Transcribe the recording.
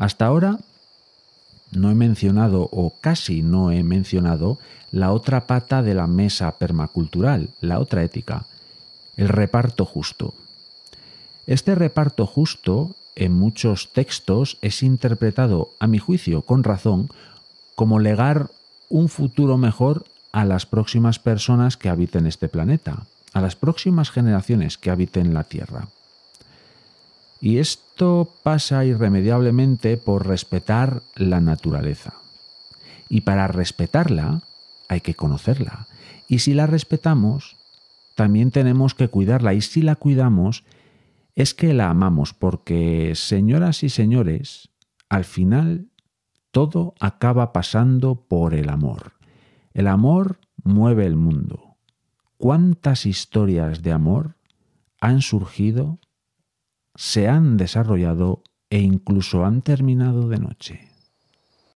Hasta ahora no he mencionado o casi no he mencionado la otra pata de la mesa permacultural, la otra ética, el reparto justo. Este reparto justo en muchos textos es interpretado, a mi juicio, con razón, como legar un futuro mejor a las próximas personas que habiten este planeta, a las próximas generaciones que habiten la Tierra. Y esto pasa irremediablemente por respetar la naturaleza. Y para respetarla hay que conocerla. Y si la respetamos, también tenemos que cuidarla. Y si la cuidamos, es que la amamos, porque, señoras y señores, al final todo acaba pasando por el amor. El amor mueve el mundo. ¿Cuántas historias de amor han surgido se han desarrollado e incluso han terminado de noche.